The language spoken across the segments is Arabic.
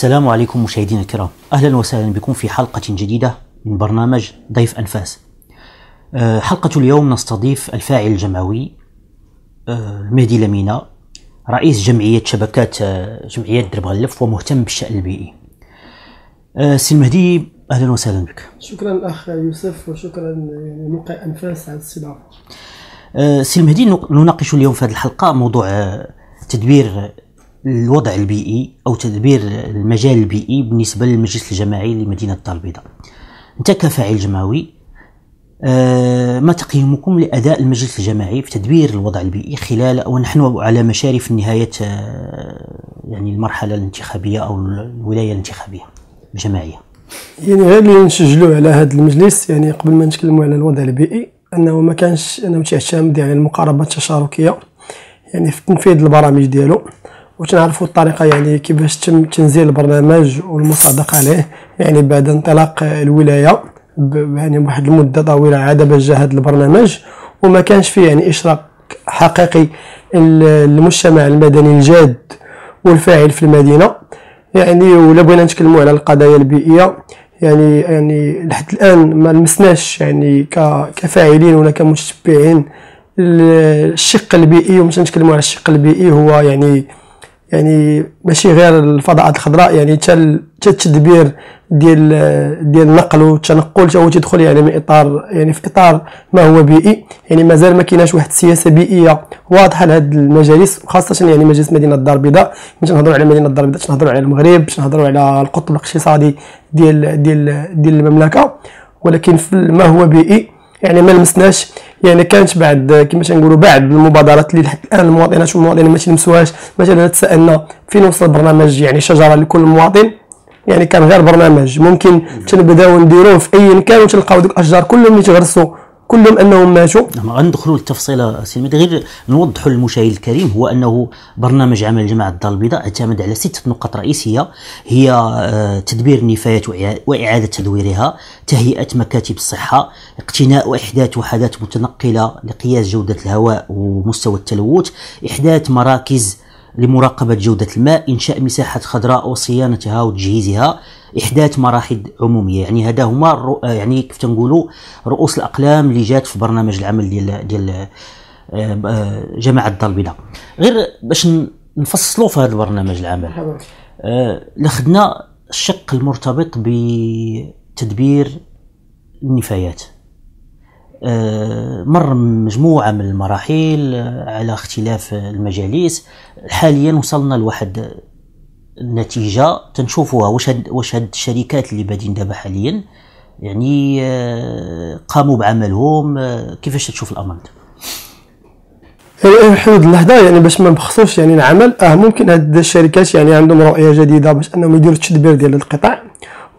السلام عليكم مشاهدينا الكرام أهلا وسهلا بكم في حلقة جديدة من برنامج ضيف أنفاس أه، حلقة اليوم نستضيف الفاعل الجمعوي المهدي أه، لمينا رئيس جمعية شبكات أه، جمعيه درب غلف ومهتم بالشأن البيئي سي المهدي أهلا وسهلا بك شكرا أخ يوسف وشكرا يعني موقع أنفاس على الاستضافة سي المهدي نناقش اليوم في هذه الحلقة موضوع تدبير الوضع البيئي او تدبير المجال البيئي بالنسبه للمجلس الجماعي لمدينه الدار البيضاء انت كفاعل جمعوي آه، ما تقييمكم لاداء المجلس الجماعي في تدبير الوضع البيئي خلال ونحن على مشارف نهايه آه، يعني المرحله الانتخابيه او الولايه الانتخابيه الجماعيه يعني غير اللي نسجلوا على هذا المجلس يعني قبل ما نتكلموا على الوضع البيئي انه ما كانش انه تيعتمد يعني المقاربه التشاركيه يعني في تنفيذ البرامج ديالو وتنعرفوا الطريقه يعني كيفاش تم تنزيل البرنامج والمصادقه عليه يعني بعد انطلاق الولايه يعني واحد المده طويله عاد جا هذا البرنامج وما كانش فيه يعني اشراك حقيقي للمجتمع المدني الجاد والفاعل في المدينه يعني ولا بغينا نتكلموا على القضايا البيئيه يعني يعني لحد الان ما لمسناش يعني كفاعلين ولا كمتبعين الشق البيئي ومش نتكلموا على الشق البيئي هو يعني يعني ماشي غير الفضاءات الخضراء يعني حتى حتى التدبير ديال ديال النقل والتنقل هو تيدخل يعني من اطار يعني في اطار ما هو بيئي يعني مازال ما كايناش واحد السياسه بيئيه واضحه لهاد المجالس وخاصه يعني مجلس مدينه الدار البيضاء باش تنهضروا على مدينه الدار البيضاء تنهضروا على المغرب تنهضروا على القطب الاقتصادي ديال ديال ديال المملكه ولكن في ما هو بيئي يعني ما لمسناش يعني كانت بعد كما تنقولوا بعد المبادرات اللي حتى الان المواطنات والمواطنين ما تلمسوهاش مثلا تسالنا فين وصل برنامج يعني شجره لكل مواطن يعني كان غير برنامج ممكن تنبداو نديروه في اي مكان وتلقاو دوك الاشجار كلهم اللي تغرسوا كلهم انهم ماتوا نعم غندخلوا للتفصيل سي غير نوضحوا للمشاهد الكريم هو انه برنامج عمل جماعه الدار البيضاء اعتمد على ست نقاط رئيسيه هي آه، تدبير النفايات واعاده تدويرها تهيئه مكاتب الصحه اقتناء واحداث وحدات متنقله لقياس جوده الهواء ومستوى التلوث احداث مراكز لمراقبة جودة الماء إنشاء مساحة خضراء وصيانتها وتجهيزها إحداث مراحل عمومية يعني هذا هما يعني كيف تنقولوا رؤوس الأقلام اللي جات في برنامج العمل ديال ديال آه، آه، جماعة الدار البيضاء غير باش نفصلوا في هذا البرنامج العمل آه، لخدنا الشق المرتبط بتدبير النفايات آه، مر مجموعة من المراحل آه، على اختلاف المجالس حاليا وصلنا لواحد النتيجة تنشوفوها واش هاد واش هاد الشركات اللي بادين دابا حاليا يعني آه، قاموا بعملهم كيفاش تشوف الامر انت إيه، يعني إيه، حدود اللحظه يعني باش ما نبخسوش يعني العمل اه ممكن هاد الشركات يعني عندهم رؤيه جديده باش انهم يديروا التدبير ديال القطاع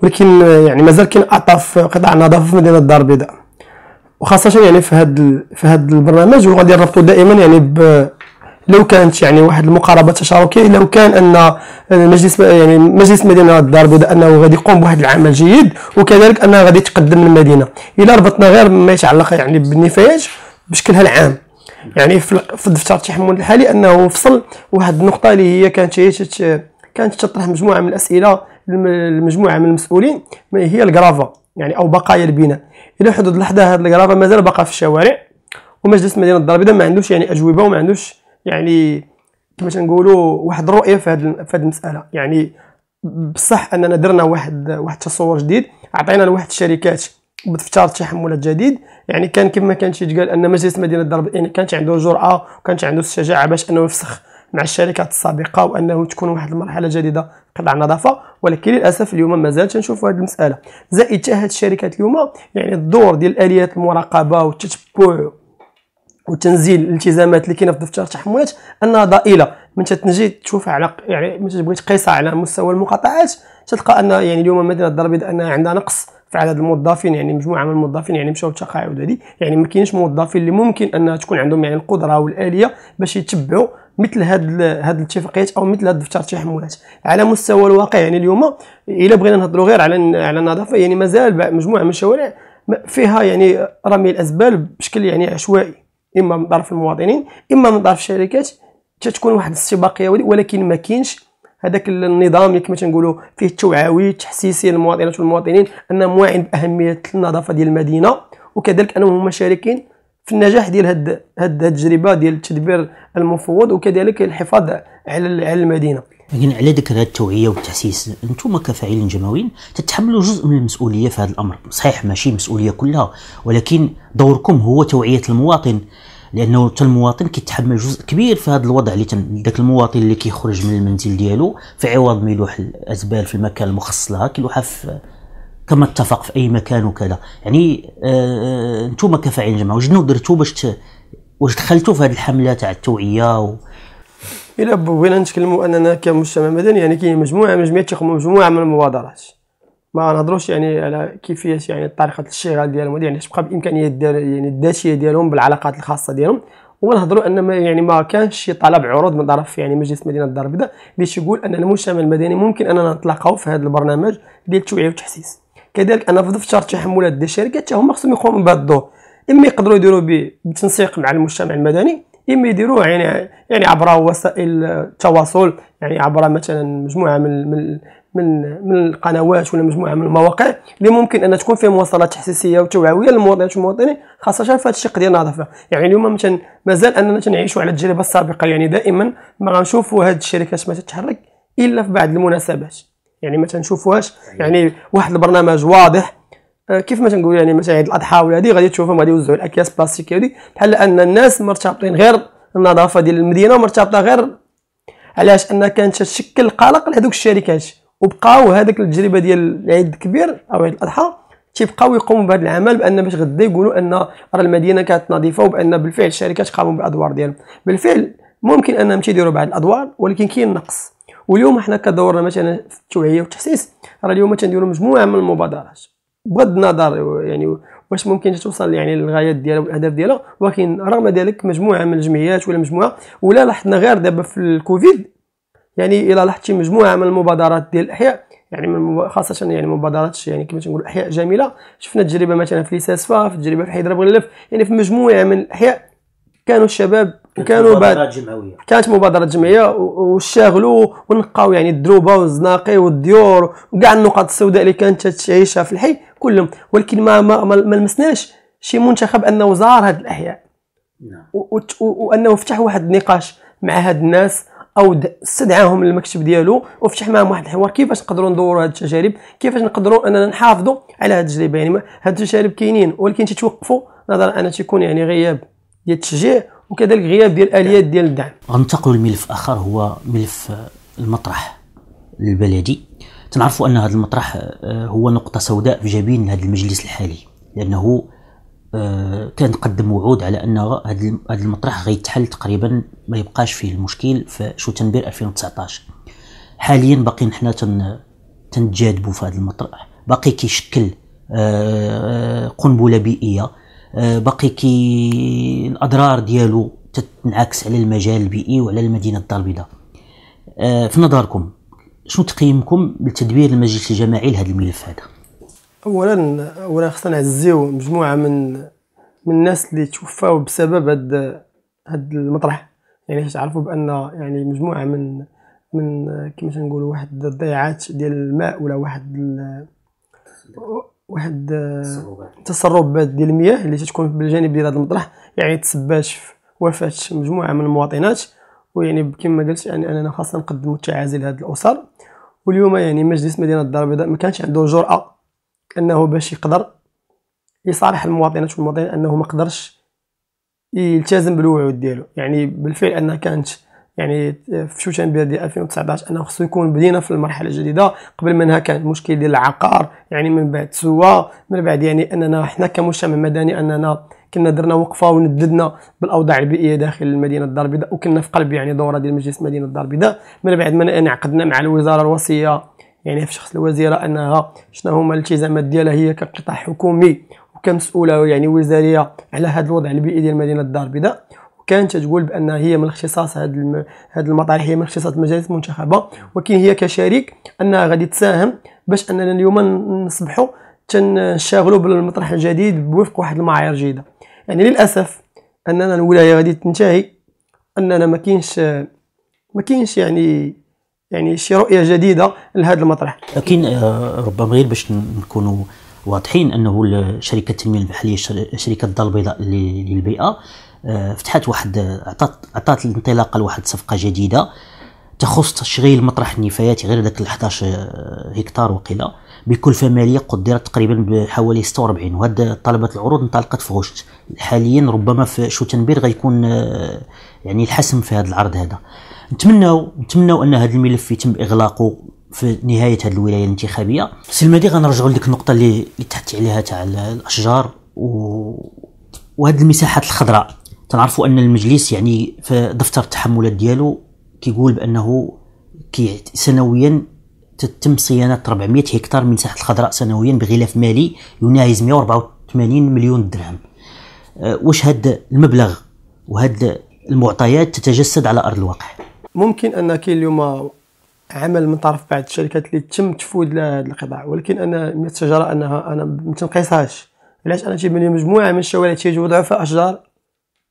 ولكن يعني مازال كاين اطاف قطاع النظافه في مدينه الدار البيضاء وخاصه يعني في هذا في هذا البرنامج وغادي نربطو دائما يعني ب لو كانت يعني واحد المقاربه تشاركيه لو كان ان المجلس يعني مجلس مدينه الدار البيضاء انه غادي يقوم بواحد العمل جيد وكذلك انها غادي تقدم للمدينه الا ربطنا غير ما يتعلق يعني بالنفايات بشكلها العام يعني في الدفتر التحمل الحالي انه فصل واحد النقطه اللي هي كانت هي كانت تطرح مجموعه من الاسئله المجموعه من المسؤولين هي الكرافه يعني او بقايا البناء الى حدود لحظه هذه الكرافه مازال باقا في الشوارع ومجلس مدينه الدار البيضاء ما عندوش يعني اجوبه وما عندوش يعني كما تنقولوا واحد الرؤيه في هذه المساله يعني بصح اننا درنا واحد واحد التصور جديد عطينا لواحد الشركات بتفتار تحملات جديد يعني كان كما كان شي تقال ان مجلس مدينه الدار يعني كانت عنده الجراه وكانت عنده الشجاعه باش انه يفسخ مع الشركات السابقه وانه تكون واحد المرحله جديده قطاع النظافه ولكن للاسف اليوم مازال تنشوفوا هذه المساله زائد حتى الشركات اليوم يعني الدور ديال اليات المراقبه والتتبع وتنزيل الالتزامات اللي كاينه في دفتر التحملات انها ضئيله من تتنجي تشوفها على يعني من تبغي تقيسها على مستوى المقاطعات تلقى ان يعني اليوم مدينه الدار البيضاء انها عندها نقص في عدد الموظفين يعني مجموعه من الموظفين يعني مشاو التقاعد هذه يعني ما كاينش موظفين اللي ممكن انها تكون عندهم يعني القدره والاليه باش يتبعوا مثل هاد هاد الاتفاقيات او مثل هاد دفتر التحملات على مستوى الواقع يعني اليوم الا بغينا نهضروا غير على على النظافه يعني مازال مجموعه من الشوارع فيها يعني رمي الازبال بشكل يعني عشوائي اما من طرف المواطنين اما من طرف الشركات تتكون واحد الاستباقيه ولكن ما كاينش هذاك النظام اللي كما تنقولوا فيه التوعوي التحسيسي للمواطنات والمواطنين انهم واعين باهميه النظافه ديال المدينه وكذلك انهم هما شاركين في النجاح ديال هاد هاد التجربه ديال التدبير المفوض وكذلك الحفاظ على على المدينه لكن على ذكر التوعيه والتحسيس انتم كفاعلين جماويين تتحملوا جزء من المسؤوليه في هذا الامر صحيح ماشي مسؤوليه كلها ولكن دوركم هو توعيه المواطن لانه حتى المواطن كيتحمل جزء كبير في هذا الوضع اللي تن... داك المواطن اللي كيخرج من المنزل ديالو في عوض ما يلوح الازبال في المكان المخصص لها كيلوحها في كما اتفق في اي مكان وكذا يعني انتم آه، آه، كفاعلين جماعه وشنو درتوا باش واش دخلتوا في هذه الحمله تاع التوعيه و... الى بغينا نتكلموا اننا كمجتمع مدني يعني كاين مجموعه من الجمعيات تقوم مجموعه من المبادرات ما نهضروش يعني على كيفيه يعني طريقه الشغل ديالهم يعني تبقى بامكانيات يعني الذاتيه ديالهم بالعلاقات الخاصه ديالهم ونهضروا ان ما يعني ما كانش شي طلب عروض من طرف يعني مجلس مدينه الدار البيضاء باش يقول ان المجتمع المدني ممكن اننا نتلاقاو في هذا البرنامج ديال التوعيه والتحسيس كذلك انا في دفتر تحملات ديال الشركات حتى هما خصهم يقوموا بهذا الدور اما يقدروا يديروا به بالتنسيق مع المجتمع المدني اما يديروه يعني يعني عبر وسائل التواصل يعني عبر مثلا مجموعه من من من, من القنوات ولا مجموعه من المواقع اللي ممكن ان تكون فيها مواصلات تحسيسيه وتوعويه للمواطنين والمواطنين خاصه في هذا الشق ديال النظافه يعني اليوم مثلا مازال اننا تنعيشوا على التجربه السابقه يعني دائما ما غنشوفوا هذه الشركات ما تتحرك الا في بعض المناسبات يعني ما تنشوفوهاش يعني واحد البرنامج واضح آه، كيف ما تنقول يعني مثلا عيد الاضحى ولا هذه غادي تشوفهم غادي يوزعوا الاكياس بلاستيكيه هذه بحال ان الناس مرتبطين غير النظافه ديال المدينه مرتبطه غير علاش انها كانت تشكل قلق لهذوك الشركات وبقاو هذاك التجربه ديال العيد الكبير او عيد الاضحى تيبقاو يقوموا بهذا العمل بان باش غدا يقولوا ان راه المدينه كانت نظيفه وبان بالفعل الشركات قاموا بالادوار ديالهم بالفعل ممكن انهم تيديروا بعض الادوار ولكن كاين نقص واليوم احنا كدورنا مثلا في التوعيه والتحسيس راه اليوم تنديروا مجموعه من المبادرات بغض النظر يعني واش ممكن توصل يعني للغايات ديالها والاهداف ديالها ولكن رغم ذلك مجموعه من الجمعيات ولا مجموعه ولا لاحظنا غير دابا في الكوفيد يعني الا لاحظتي مجموعه من المبادرات ديال الاحياء يعني من خاصه يعني مبادرات يعني كما تنقول احياء جميله شفنا تجربه مثلا في ليساسفا في تجربه في حيدر غلف يعني في مجموعه من الاحياء كانوا الشباب كانوا مبادرات جمعويه كانت مبادرات جمعيه وشاغلوا ونقاو يعني الدروبه والزناقي والديور وكاع النقاط السوداء اللي كانت تعيشها في الحي كلهم ولكن ما ما, ما لمسناش شي منتخب انه زار هذه الاحياء نعم وانه فتح واحد النقاش مع هاد الناس او استدعاهم للمكتب ديالو وفتح معاهم واحد الحوار كيفاش نقدروا ندوروا هاد التجارب كيفاش نقدروا اننا نحافظوا على هاد التجربه يعني هاد التجارب كاينين ولكن تيتوقفوا نظرا ان تيكون يعني غياب ديال التشجيع وكذلك غياب ديال الاليات ديال الدعم غنتقلوا لملف اخر هو ملف آه، المطرح البلدي تنعرفوا ان هذا المطرح آه، هو نقطه سوداء في جبين هذا المجلس الحالي لانه آه، كان قدم وعود على ان هذا المطرح غيتحل تقريبا ما يبقاش فيه المشكل في شتنبر 2019 حاليا باقي حنا تنتجاذبوا في هذا المطرح باقي كيشكل قنبله بيئيه آه، باقي كي الاضرار ديالو تتنعكس على المجال البيئي وعلى المدينه الدار البيضاء آه، في نظركم شنو تقييمكم لتدبير المجلس الجماعي لهذا الملف هذا اولا اولا خصنا نعزيو مجموعه من من الناس اللي توفاو بسبب هذا هذا المطرح يعني حيت عرفوا بان يعني مجموعه من من كيما تنقولوا واحد الضيعات ديال الماء ولا واحد واحد آه، تسربات ديال المياه اللي تتكون بالجانب ديال هذا المطرح يعني تسبات في وفاه مجموعه من المواطنات ويعني كما قلت يعني اننا خاصنا نقدموا التعازي لهاد الاسر واليوم يعني مجلس مدينه الدار البيضاء ما كانش عنده جراه انه باش يقدر يصالح المواطنات والمواطنين انه ما قدرش يلتزم بالوعود ديالو يعني بالفعل انها كانت يعني في كان بلاد 2019 انه خصو يكون بدينا في المرحله الجديده قبل منها كان مشكل ديال العقار يعني من بعد سوا من بعد يعني اننا حنا كمجتمع مدني اننا كنا درنا وقفه ونددنا بالاوضاع البيئيه داخل المدينه الدار البيضاء وكنا في قلب يعني دوره ديال مجلس مدينه الدار البيضاء من بعد ما عقدنا مع الوزاره الوصيه يعني في شخص الوزيره انها شنو هما الالتزامات ديالها هي كقطاع حكومي وكمسؤوله يعني وزاريه على هذا الوضع البيئي ديال مدينه الدار البيضاء كانت تقول بان هي من اختصاص هذا هذا المطارح هي من اختصاص المجالس المنتخبه ولكن هي كشريك انها غادي تساهم باش اننا اليوم نصبحوا تنشغلوا بالمطرح الجديد بوفق واحد المعايير جيده يعني للاسف اننا الولايه غادي تنتهي اننا ما كاينش ما كاينش يعني يعني شي رؤيه جديده لهذا المطرح لكن آه، ربما غير باش نكونوا واضحين انه شركه التنميه المحليه شركه الدار البيضاء للبيئه آه، فتحت واحد عطات عطات الانطلاقه لواحد صفقه جديده تخص تشغيل مطرح النفايات غير ذاك ال 11 آه، هكتار وقيله بكلفه ماليه قدرت تقريبا بحوالي 46 وهاد طلبات العروض انطلقت في غشت حاليا ربما في شوتنبير غيكون آه، يعني الحسم في هذا العرض هذا نتمناو نتمناو ان هذا الملف يتم اغلاقه في نهايه هذه الولايه الانتخابيه السلمه دي غنرجعوا لديك النقطه اللي اللي تحكي عليها تاع الاشجار و وهذه المساحات الخضراء تنعرفوا ان المجلس يعني في دفتر التحملات ديالو كيقول بانه كي سنويا تتم صيانه 400 هكتار من ساحه الخضراء سنويا بغلاف مالي يناهز 184 مليون درهم أه، واش هاد المبلغ وهاد المعطيات تتجسد على ارض الواقع ممكن ان كاين اليوم عمل من طرف بعض الشركات اللي تم تفود لها لهذا القطاع ولكن انا من التجاره انها انا ما تنقيسهاش علاش انا تجيب مجموعه من الشوارع تيجي وضعوا في اشجار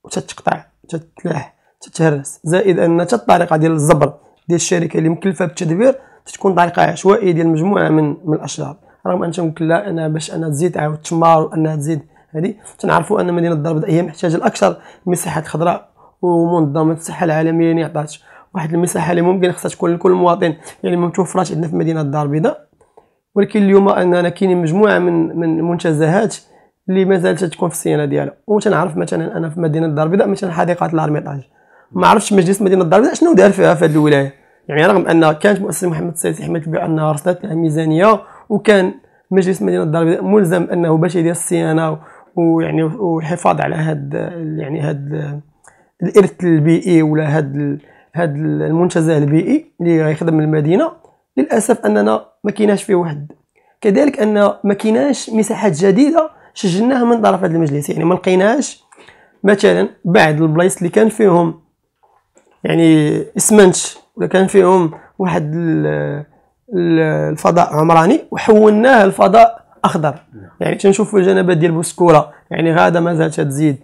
وتتقطع تتلاح تتهرس زائد ان حتى الطريقه ديال الزبر ديال الشركه اللي مكلفه بالتدبير تتكون طريقه عشوائيه ديال مجموعه من من الاشجار رغم ان تنقول لا انا باش انا تزيد عاود التمار وانها تزيد هذه تنعرفوا ان مدينه الدار البيضاء هي محتاجه لاكثر مساحات خضراء ومنظمه الصحه العالميه اللي عطات واحد المساحه اللي ممكن خصها تكون لكل مواطن يعني ما متوفراتش عندنا في مدينه الدار البيضاء ولكن اليوم اننا كاينين مجموعه من من المنتزهات اللي مازال تتكون في الصيانه ديالها وتنعرف مثلا انا في مدينه الدار البيضاء مثلا حديقه الارميطاج ما عرفتش مجلس مدينه الدار البيضاء شنو دار فيها في هذه الولايه يعني رغم ان كانت مؤسسه محمد السيد حمايه البيئه انها رصدت لها ميزانيه وكان مجلس مدينه الدار البيضاء ملزم انه باش يدير الصيانه ويعني والحفاظ على هاد يعني هاد الارث البيئي ولا هاد هاد المنتزه البيئي اللي غيخدم المدينه للاسف اننا ما كيناش فيه واحد كذلك ان ما كيناش مساحات جديده سجلناها من طرف هذا المجلس يعني ما لقيناش مثلا بعض البلايص اللي كان فيهم يعني اسمنت ولا كان فيهم واحد الفضاء عمراني وحولناه لفضاء اخضر نعم. يعني تنشوفوا الجنبات ديال بوسكوره يعني غادا مازال تزيد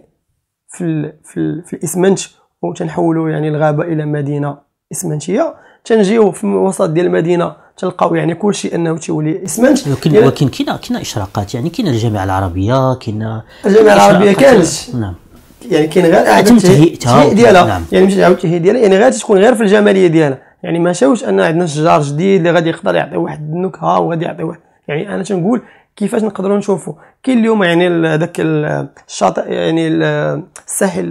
في الـ في, الـ في الاسمنتش وتنحولوا يعني الغابه الى مدينه اسمنتيه تنجيو في الوسط ديال المدينه تلقاو يعني كل شيء انه تيولي اسمنت ولكن أيوة، يعني ولكن كاين كاين اشراقات يعني كاين الجامعه العربيه كاين الجامعه العربيه كانت نعم يعني كاين غير تم ديالها نعم. يعني مش عاود التهيئ ديالها يعني غير تكون غير في الجماليه ديالها يعني ما شاوش ان عندنا شجار جديد اللي غادي يقدر يعطي واحد النكهه وغادي يعطي واحد يعني انا تنقول كيفاش نقدروا نشوفوا كاين اليوم يعني داك الشاطئ يعني الساحل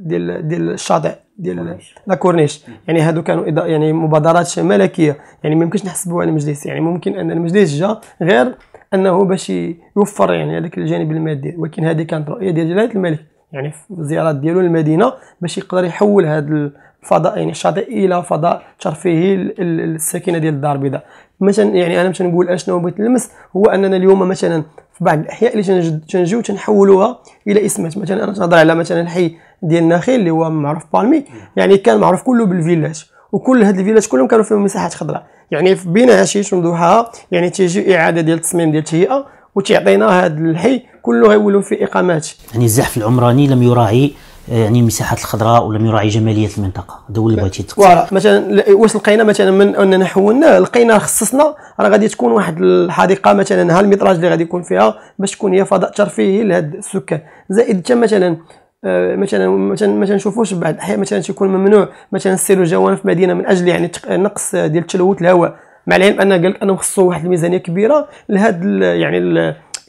ديال ديال الشاطئ ديال لا كورنيش يعني هادو كانوا يعني مبادرات ملكيه يعني ما يمكنش نحسبوا على المجلس يعني ممكن ان المجلس جا غير انه باش يوفر يعني هذاك الجانب المادي ولكن هذه كانت رؤيه ديال جلاله الملك يعني في الزيارات ديالو للمدينه باش يقدر يحول هذا الفضاء يعني الشاطئ الى فضاء ترفيهي للساكنه ديال الدار البيضاء مثلا يعني انا مثلا نقول اشنو بغيت نلمس هو اننا اليوم مثلا في بعض الاحياء اللي تنجيو تنحولوها الى اسمات مثلا انا تنهضر على مثلا الحي ديال النخيل اللي هو معروف بالمي يعني كان معروف كله بالفيلاج وكل هاد الفيلاج كلهم كانوا فيهم مساحات خضراء يعني في بين عشيش وضحاها يعني تيجي اعاده ديال التصميم ديال التهيئه وتيعطينا هذا الحي كله غيولوا فيه اقامات يعني الزحف العمراني لم يراعي آه، يعني المساحات الخضراء ولم يراعي جماليه المنطقه هذا هو اللي بغيتي فوالا مثلا واش لقينا مثلا من اننا حولنا لقينا خصصنا راه غادي تكون واحد الحديقه مثلا ها الميتراج اللي غادي يكون فيها باش تكون هي فضاء ترفيهي لهاد السكان زائد حتى مثلا آه، مثلا مثلا ما تنشوفوش بعض الاحيان مثلا تيكون ممنوع مثلا سيرو جوانب في المدينه من اجل يعني نقص ديال تلوث الهواء مع العلم ان قال لك انه خصو واحد الميزانيه كبيره لهاد يعني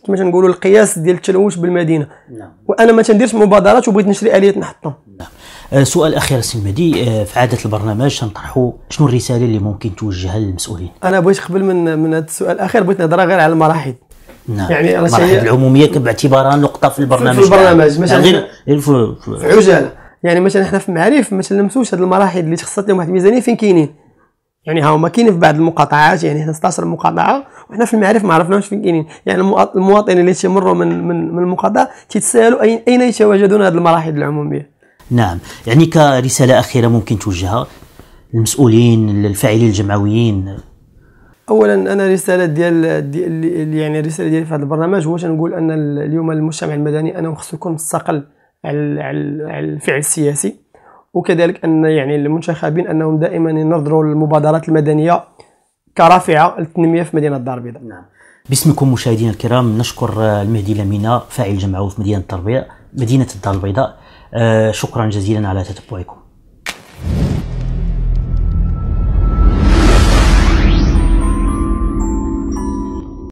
كما تنقولوا القياس ديال التلوث بالمدينه نعم وانا ما تنديرش مبادرات وبغيت نشري اليه نحطهم نعم آه سؤال اخير سي مهدي آه في عاده البرنامج تنطرحوا شنو الرساله اللي ممكن توجهها للمسؤولين انا بغيت قبل من من هذا السؤال الاخير بغيت نهضر غير على المراحل نعم يعني المراحل العموميه باعتبارها نقطه في البرنامج في البرنامج نعم. مثلا غير في عجاله يعني مثلا حنا في المعارف ما تلمسوش هذه المراحل اللي تخصصت لهم واحد الميزانيه فين كاينين يعني ها هما كاينين في بعض المقاطعات يعني 16 مقاطعه وحنا في المعارف ما عرفناش فين كاينين يعني المواطنين اللي تيمروا من من من المقاطعه تيتسالوا اين يتواجدون هذه المراحل العموميه نعم يعني كرساله اخيره ممكن توجهها للمسؤولين للفاعلين الجمعويين اولا انا رساله ديال, ديال يعني الرساله ديالي في هذا البرنامج هو تنقول ان اليوم المجتمع المدني انا خصو يكون مستقل على الفعل السياسي وكذلك ان يعني المنتخبين انهم دائما ينظروا للمبادرات المدنيه كرافعه للتنميه في مدينه الدار البيضاء نعم باسمكم مشاهدينا الكرام نشكر آه، المهدي لمينا فاعل جمعه في مدينه البيضاء مدينه الدار البيضاء آه، شكرا جزيلا على تتبعكم